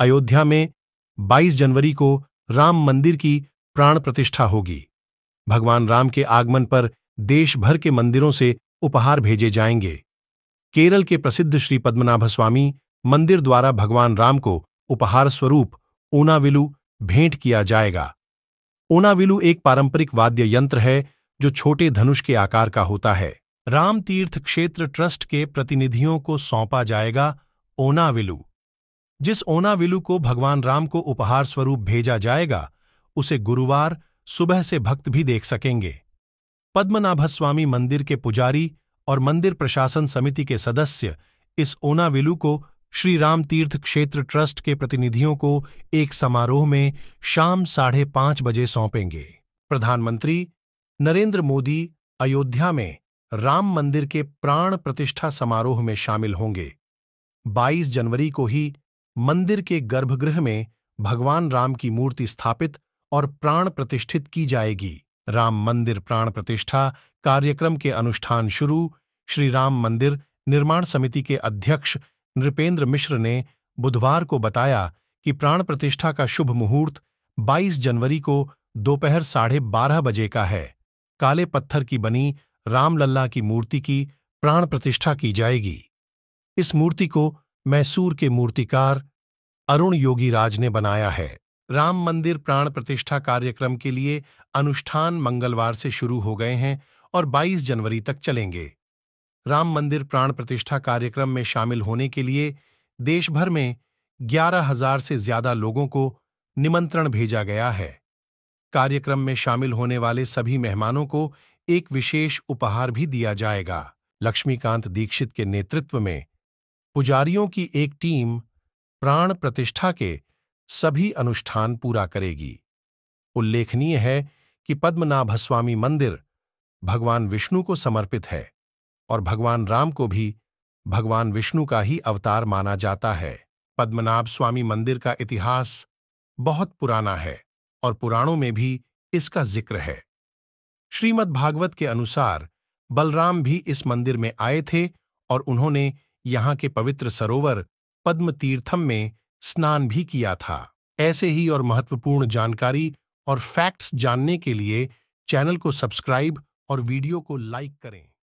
अयोध्या में 22 जनवरी को राम मंदिर की प्राण प्रतिष्ठा होगी भगवान राम के आगमन पर देश भर के मंदिरों से उपहार भेजे जाएंगे केरल के प्रसिद्ध श्री पद्मनाभ स्वामी मंदिर द्वारा भगवान राम को उपहार स्वरूप ओनाविलु भेंट किया जाएगा ओनाविलु एक पारंपरिक वाद्य यंत्र है जो छोटे धनुष के आकार का होता है राम तीर्थ क्षेत्र ट्रस्ट के प्रतिनिधियों को सौंपा जाएगा ओनाविलु जिस ओनाविलु को भगवान राम को उपहार स्वरूप भेजा जाएगा उसे गुरुवार सुबह से भक्त भी देख सकेंगे पद्मनाभ स्वामी मंदिर के पुजारी और मंदिर प्रशासन समिति के सदस्य इस ओनाविलु को श्री राम तीर्थ क्षेत्र ट्रस्ट के प्रतिनिधियों को एक समारोह में शाम साढ़े पांच बजे सौंपेंगे प्रधानमंत्री नरेंद्र मोदी अयोध्या में राम मंदिर के प्राण प्रतिष्ठा समारोह में शामिल होंगे 22 जनवरी को ही मंदिर के गर्भगृह में भगवान राम की मूर्ति स्थापित और प्राण प्रतिष्ठित की जाएगी राम मंदिर प्राण प्रतिष्ठा कार्यक्रम के अनुष्ठान शुरू श्री राम मंदिर निर्माण समिति के अध्यक्ष नृपेंद्र मिश्र ने बुधवार को बताया कि प्राण प्रतिष्ठा का शुभ मुहूर्त 22 जनवरी को दोपहर साढ़े बारह बजे का है काले पत्थर की बनी रामलल्ला की मूर्ति की प्राण प्रतिष्ठा की जाएगी इस मूर्ति को मैसूर के मूर्तिकार अरुण योगी राज ने बनाया है राम मंदिर प्राण प्रतिष्ठा कार्यक्रम के लिए अनुष्ठान मंगलवार से शुरू हो गए हैं और 22 जनवरी तक चलेंगे राम मंदिर प्राण प्रतिष्ठा कार्यक्रम में शामिल होने के लिए देश भर में ग्यारह हजार से ज्यादा लोगों को निमंत्रण भेजा गया है कार्यक्रम में शामिल होने वाले सभी मेहमानों को एक विशेष उपहार भी दिया जाएगा लक्ष्मीकांत दीक्षित के नेतृत्व में पुजारियों की एक टीम प्राण प्रतिष्ठा के सभी अनुष्ठान पूरा करेगी उल्लेखनीय है कि पद्मनाभस्वामी मंदिर भगवान विष्णु को समर्पित है और भगवान राम को भी भगवान विष्णु का ही अवतार माना जाता है पद्मनाभ स्वामी मंदिर का इतिहास बहुत पुराना है और पुराणों में भी इसका जिक्र है श्रीमद् भागवत के अनुसार बलराम भी इस मंदिर में आए थे और उन्होंने यहाँ के पवित्र सरोवर पद्म तीर्थम में स्नान भी किया था ऐसे ही और महत्वपूर्ण जानकारी और फैक्ट्स जानने के लिए चैनल को सब्सक्राइब और वीडियो को लाइक करें